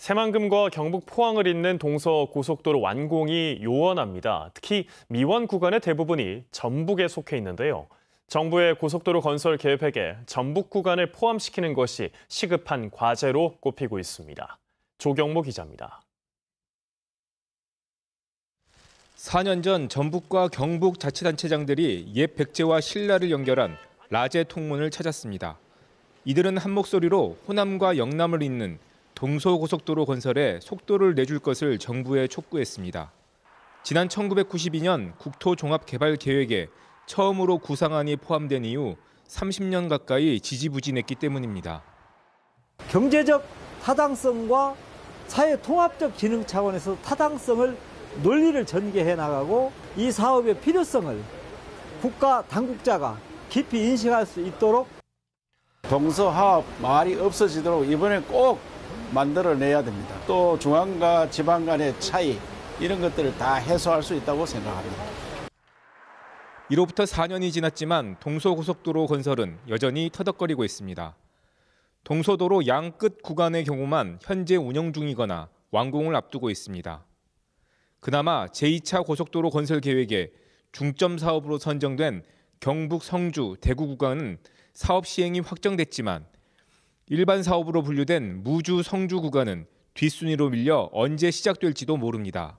새만금과 경북 포항을 잇는 동서 고속도로 완공이 요원합니다. 특히 미원 구간의 대부분이 전북에 속해 있는데요. 정부의 고속도로 건설 계획에 전북 구간을 포함시키는 것이 시급한 과제로 꼽히고 있습니다. 조경모 기자입니다. 4년 전 전북과 경북 자치단체장들이 옛 백제와 신라를 연결한 라제 통문을 찾았습니다. 이들은 한 목소리로 호남과 영남을 잇는 동서고속도로 건설에 속도를 내줄 것을 정부에 촉구했습니다. 지난 1992년 국토종합개발계획에 처음으로 구상안이 포함된 이후 30년 가까이 지지부진했기 때문입니다. 경제적 타당성과 사회 통합적 기능 차원에서 타당성을 논리를 전개해 나가고 이 사업의 필요성을 국가 당국자가 깊이 인식할 수 있도록 동서합 말이 없어지도록 이번에 꼭 만들어내야 됩니다. 또 중앙과 지방 간의 차이 이런 것들을 다 해소할 수 있다고 생각합니다. 이로부터 4년이 지났지만 동서고속도로 건설은 여전히 터덕거리고 있습니다. 동서도로 양 끝 구간의 경우만 현재 운영 중이거나 완공을 앞두고 있습니다. 그나마 제2차 고속도로 건설 계획에 중점 사업으로 선정된 경북 성주 대구 구간은 사업 시행이 확정됐지만 일반 사업으로 분류된 무주 성주 구간은 뒷순위로 밀려 언제 시작될지도 모릅니다.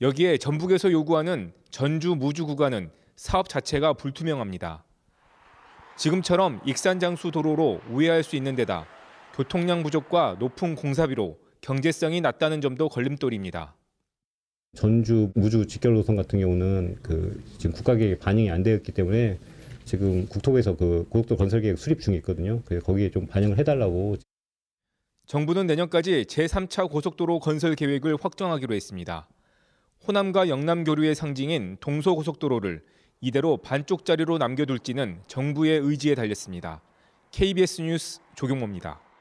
여기에 전북에서 요구하는 전주 무주 구간은 사업 자체가 불투명합니다. 지금처럼 익산장수 도로로 우회할 수 있는 데다 교통량 부족과 높은 공사비로 경제성이 낮다는 점도 걸림돌입니다. 전주 무주 직결 노선 같은 경우는 그 지금 국가 계획에 반영이 안 되었기 때문에 지금 국토부에서 그 고속도로 건설 계획 수립 중에 있거든요. 그래서 거기에 좀 반영을 해달라고. 정부는 내년까지 제3차 고속도로 건설 계획을 확정하기로 했습니다. 호남과 영남 교류의 상징인 동서고속도로를 이대로 반쪽짜리로 남겨둘지는 정부의 의지에 달렸습니다. KBS 뉴스 조경모입니다.